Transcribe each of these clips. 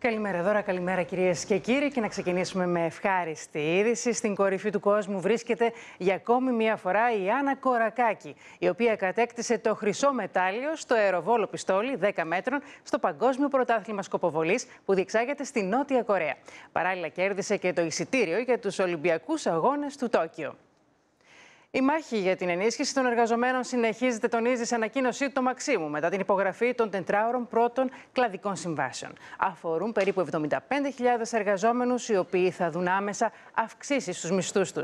Καλημέρα δώρα, καλημέρα κυρίες και κύριοι. Και να ξεκινήσουμε με ευχάριστη είδηση. Στην κορυφή του κόσμου βρίσκεται για ακόμη μία φορά η Άννα Κορακάκη, η οποία κατέκτησε το χρυσό μετάλλιο στο αεροβόλο πιστόλι 10 μέτρων στο Παγκόσμιο Πρωτάθλημα Σκοποβολής που διεξάγεται στη Νότια Κορέα. Παράλληλα, κέρδισε και το εισιτήριο για τους Ολυμπιακούς Αγώνες του Τόκιο. Η μάχη για την ενίσχυση των εργαζομένων συνεχίζεται, τονίζει σε ανακοίνωσή του Μαξίμου μετά την υπογραφή των τετράωρων πρώτων κλαδικών συμβάσεων. Αφορούν περίπου 75.000 εργαζόμενους, οι οποίοι θα δουν άμεσα αυξήσεις στους μισθούς τους.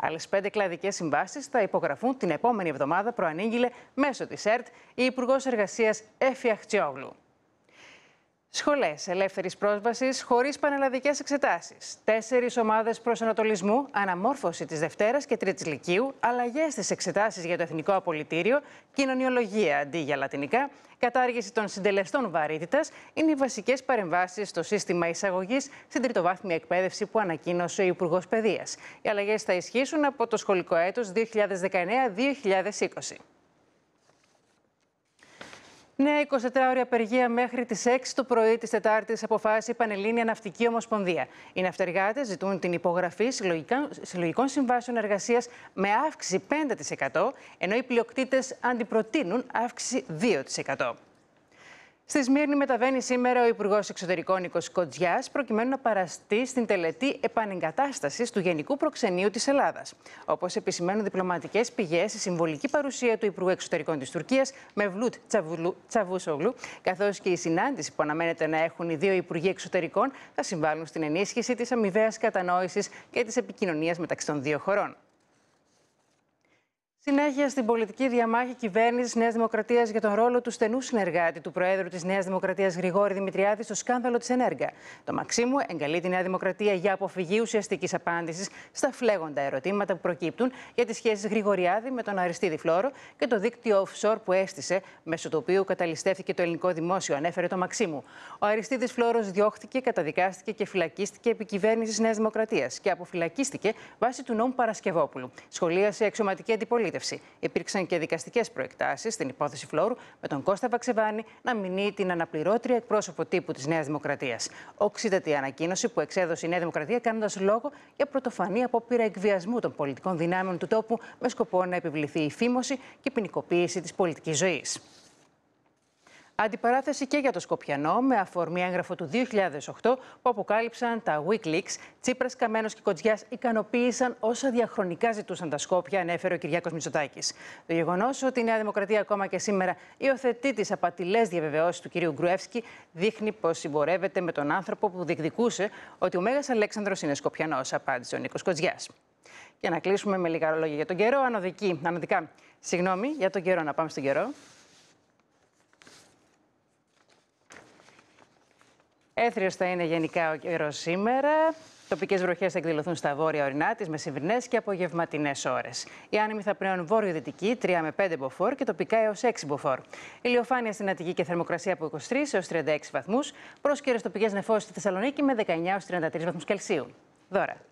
Άλλες πέντε κλαδικές συμβάσεις θα υπογραφούν την επόμενη εβδομάδα, προανήγγειλε μέσω της ΕΡΤ η Υπουργός Εργασίας Εφη Σχολές ελεύθερης πρόσβασης χωρίς πανελλαδικές εξετάσεις. Τέσσερις ομάδες προσανατολισμού, αναμόρφωση της Δευτέρας και Τρίτης Λυκείου, αλλαγές στις εξετάσεις για το Εθνικό Απολυτήριο, κοινωνιολογία αντί για λατινικά, κατάργηση των συντελεστών βαρύτητας είναι οι βασικές παρεμβάσεις στο σύστημα εισαγωγής στην τριτοβάθμια εκπαίδευση που ανακοίνωσε ο Υπουργός Παιδείας. Οι αλλαγές θα ισχύσουν από το σχολικό έτος 2019-2020. Νέα 24 ώρια απεργία μέχρι τις 6 το πρωί της Τετάρτης αποφάσισε η Πανελλήνια Ναυτική Ομοσπονδία. Οι ναυτεργάτες ζητούν την υπογραφή συλλογικών συμβάσεων εργασίας με αύξηση 5%, ενώ οι πλειοκτήτες αντιπροτείνουν αύξηση 2%. Στη Σμύρνη μεταβαίνει σήμερα ο Υπουργός Εξωτερικών Νίκος Κοντζιάς, προκειμένου να παραστεί στην τελετή επανεγκατάστασης του Γενικού Προξενείου της Ελλάδας. Όπως επισημαίνουν διπλωματικές πηγές, η συμβολική παρουσία του Υπουργού Εξωτερικών της Τουρκίας, Μευλούτ Τσαβούσογλου, καθώς και η συνάντηση που αναμένεται να έχουν οι δύο Υπουργοί Εξωτερικών, θα συμβάλλουν στην ενίσχυση της αμοιβαίας κατανόησης και της επικοινωνίας μεταξύ των δύο χωρών. Συνέχεια στην πολιτική διαμάχη κυβέρνησης Νέας Δημοκρατίας για τον ρόλο του στενού συνεργάτη του Προέδρου της Νέας Δημοκρατίας Γρηγόρη Δημητριάδη στο σκάνδαλο της Ενέργεια. Το Μαξίμου εγκαλεί τη Νέα Δημοκρατία για αποφυγή ουσιαστικής απάντησης στα φλέγοντα ερωτήματα που προκύπτουν για τις σχέσεις Γρηγοριάδη με τον Αριστίδη Φλόρο και το δίκτυο offshore που έστησε, μέσω του οποίου καταλυστεύτηκε το ελληνικό δημόσιο, ανέφερε το Μαξίμου. Ο Αριστίδης Φλόρος διώχθηκε, καταδικάστηκε και φυλακίστηκε επί κυβέρνησης Νέας Δημοκρατίας και αποφυλακίστηκε βάσει του νόμου Παρασκευόπουλου. Σχολίασε αξιωματική αντιπολίτευση αντιπολίτευση. Υπήρξαν και δικαστικές προεκτάσεις στην υπόθεση Φλόρου με τον Κώστα Βαξεβάνη να μηνύει την αναπληρώτρια εκπρόσωπο τύπου της Νέας Δημοκρατίας. Οξύτατη ανακοίνωση που εξέδωσε η Νέα Δημοκρατία κάνοντας λόγο για πρωτοφανή απόπειρα εκβιασμού των πολιτικών δυνάμεων του τόπου με σκοπό να επιβληθεί η φήμωση και ποινικοποίηση της πολιτικής ζωής. Αντιπαράθεση και για το Σκοπιανό, με αφορμή έγγραφο του 2008 που αποκάλυψαν τα Wikileaks. Τσίπρας, Καμένος και Κοτζιάς ικανοποίησαν όσα διαχρονικά ζητούσαν τα Σκόπια, ανέφερε ο Κυριάκος Μητσοτάκης. Το γεγονός ότι η Νέα Δημοκρατία ακόμα και σήμερα υιοθετεί τις απατηλές διαβεβαιώσεις του κυρίου Γκρουεύσκη δείχνει πως συμπορεύεται με τον άνθρωπο που διεκδικούσε ότι ο Μέγας Αλέξανδρος είναι Σκοπιανός, απάντησε ο Νίκος Και να κλείσουμε με λίγα λόγια για τον καιρό. Ανωδική, ανωδικά, συγγνώμη, για τον καιρό. Να πάμε στον καιρό. Έθριος θα είναι γενικά ο καιρός σήμερα. Τοπικές βροχές θα εκδηλωθούν στα βόρεια ορεινά τι μεσημβρινέ και απογευματινές ώρες. Οι άνεμοι θα πνέουν βόρειο-δυτική 3 με 5 μποφόρ και τοπικά έως 6 μποφόρ. Ηλιοφάνεια στην Αττική και θερμοκρασία από 23 έω 36 βαθμούς. Πρόσκαιρες τοπικές νεφώσεις στη Θεσσαλονίκη με 19 έω 33 βαθμούς Κελσίου. Δώρα.